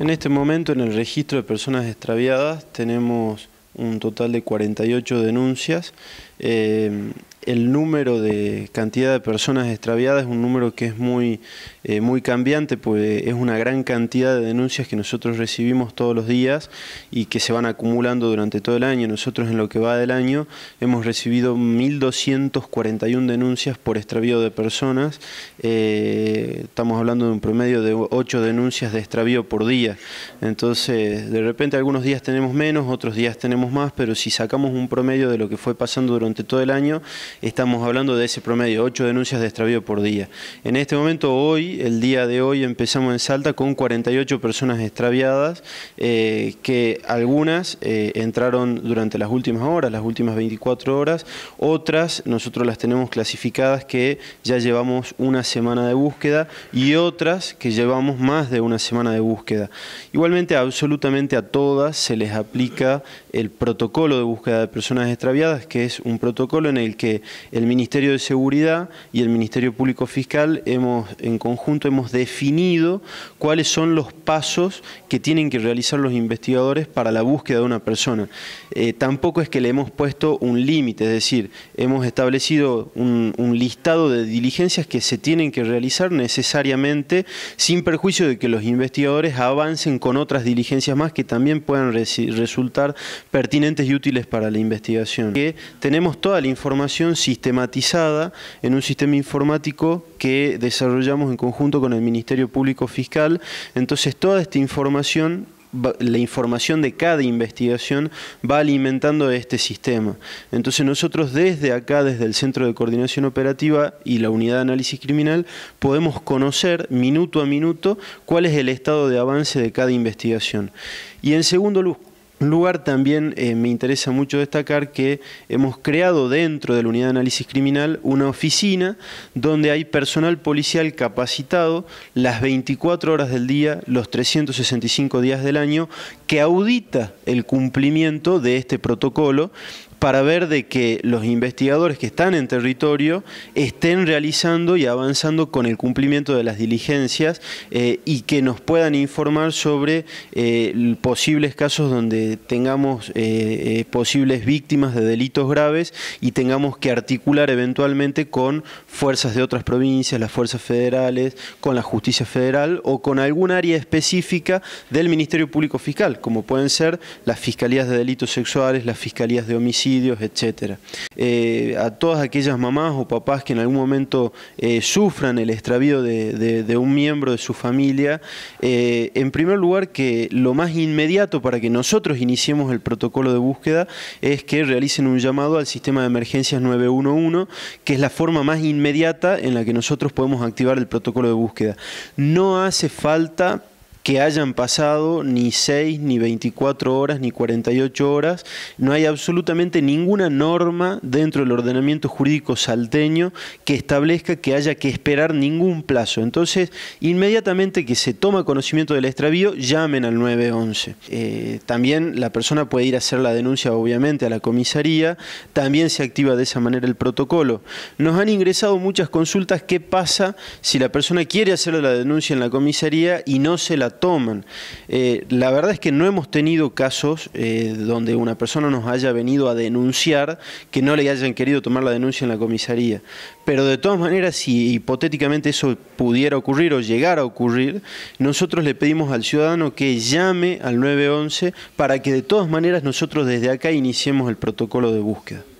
En este momento en el registro de personas extraviadas tenemos un total de 48 denuncias. Eh, el número de cantidad de personas extraviadas es un número que es muy, eh, muy cambiante, pues eh, es una gran cantidad de denuncias que nosotros recibimos todos los días y que se van acumulando durante todo el año. Nosotros en lo que va del año hemos recibido 1.241 denuncias por extravío de personas. Eh, estamos hablando de un promedio de 8 denuncias de extravío por día. Entonces, de repente algunos días tenemos menos, otros días tenemos más, pero si sacamos un promedio de lo que fue pasando durante todo el año, estamos hablando de ese promedio, 8 denuncias de extravío por día. En este momento, hoy, el día de hoy, empezamos en Salta con 48 personas extraviadas, eh, que algunas eh, entraron durante las últimas horas, las últimas 24 horas, otras nosotros las tenemos clasificadas que ya llevamos una semana de búsqueda y otras que llevamos más de una semana de búsqueda. Igualmente, absolutamente a todas se les aplica el protocolo de búsqueda de personas extraviadas, que es un protocolo en el que el Ministerio de Seguridad y el Ministerio Público Fiscal hemos, en conjunto hemos definido cuáles son los pasos que tienen que realizar los investigadores para la búsqueda de una persona. Eh, tampoco es que le hemos puesto un límite, es decir, hemos establecido un, listado de diligencias que se tienen que realizar necesariamente sin perjuicio de que los investigadores avancen con otras diligencias más que también puedan resultar pertinentes y útiles para la investigación. tenemos toda la información sistematizada en un sistema informático que desarrollamos en conjunto con el Ministerio Público Fiscal. Entonces toda esta información la información de cada investigación va alimentando este sistema. Entonces nosotros desde acá, desde el Centro de Coordinación Operativa y la Unidad de Análisis Criminal, podemos conocer minuto a minuto cuál es el estado de avance de cada investigación. Y en segundo lugar, un lugar también eh, me interesa mucho destacar que hemos creado dentro de la unidad de análisis criminal una oficina donde hay personal policial capacitado las 24 horas del día, los 365 días del año, que audita el cumplimiento de este protocolo para ver de que los investigadores que están en territorio estén realizando y avanzando con el cumplimiento de las diligencias eh, y que nos puedan informar sobre eh, posibles casos donde tengamos eh, posibles víctimas de delitos graves y tengamos que articular eventualmente con fuerzas de otras provincias, las fuerzas federales, con la justicia federal o con algún área específica del Ministerio Público Fiscal, como pueden ser las fiscalías de delitos sexuales, las fiscalías de homicidio, Etcétera. Eh, a todas aquellas mamás o papás que en algún momento eh, sufran el extravío de, un miembro de su familia, eh, en primer lugar que lo más inmediato para que nosotros iniciemos el protocolo de búsqueda es que realicen un llamado al sistema de emergencias 911, que es la forma más inmediata en la que nosotros podemos activar el protocolo de búsqueda. No hace falta que hayan pasado ni 6, ni 24 horas, ni 48 horas. No hay absolutamente ninguna norma dentro del ordenamiento jurídico salteño que establezca que haya que esperar ningún plazo. Entonces, inmediatamente que se toma conocimiento del extravío, llamen al 911. Eh, también la persona puede ir a hacer la denuncia, obviamente, a la comisaría. También se activa de esa manera el protocolo. Nos han ingresado muchas consultas qué pasa si la persona quiere hacer la denuncia en la comisaría y no se la toman. Eh, la verdad es que no hemos tenido casos eh, donde una persona nos haya venido a denunciar que no le hayan querido tomar la denuncia en la comisaría. Pero de todas maneras, si hipotéticamente eso pudiera ocurrir o llegara a ocurrir, nosotros le pedimos al ciudadano que llame al 911 para que de todas maneras nosotros desde acá iniciemos el protocolo de búsqueda.